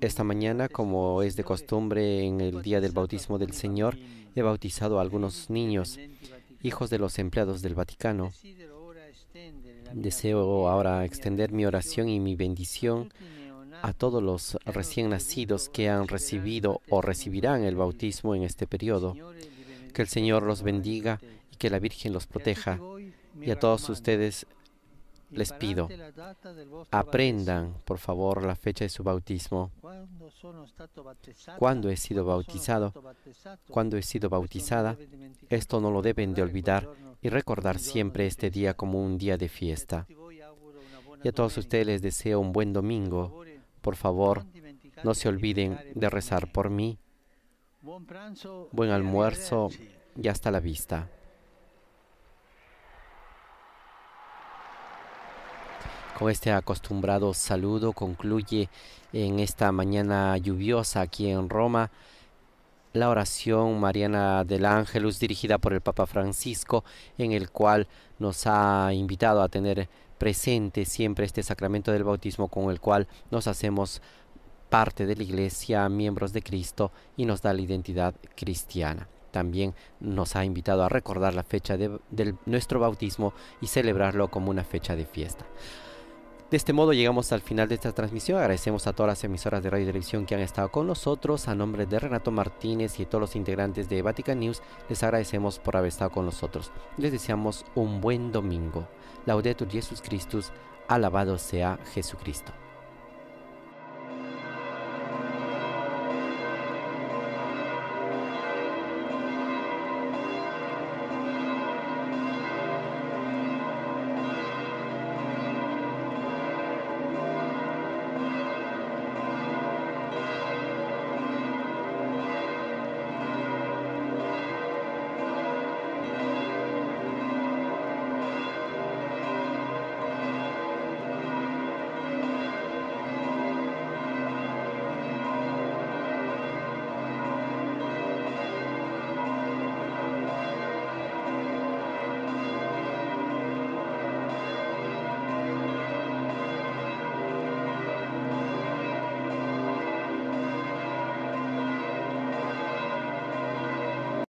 Esta mañana, como es de costumbre en el día del bautismo del Señor, he bautizado a algunos niños, hijos de los empleados del Vaticano. Deseo ahora extender mi oración y mi bendición a todos los recién nacidos que han recibido o recibirán el bautismo en este periodo. Que el Señor los bendiga y que la Virgen los proteja. Y a todos ustedes les pido, aprendan, por favor, la fecha de su bautismo. Cuando he sido bautizado, cuando he sido bautizada, esto no lo deben de olvidar y recordar siempre este día como un día de fiesta. Y a todos ustedes les deseo un buen domingo. Por favor, no se olviden de rezar por mí. Buen almuerzo y hasta la vista. Con este acostumbrado saludo concluye en esta mañana lluviosa aquí en Roma la oración mariana del Ángelus dirigida por el Papa Francisco, en el cual nos ha invitado a tener presente siempre este sacramento del bautismo con el cual nos hacemos parte de la Iglesia, miembros de Cristo y nos da la identidad cristiana. También nos ha invitado a recordar la fecha de, de nuestro bautismo y celebrarlo como una fecha de fiesta. De este modo llegamos al final de esta transmisión. Agradecemos a todas las emisoras de radio y televisión que han estado con nosotros. A nombre de Renato Martínez y todos los integrantes de Vatican News, les agradecemos por haber estado con nosotros. Les deseamos un buen domingo. Laudetur Jesus Christus. Alabado sea Jesucristo.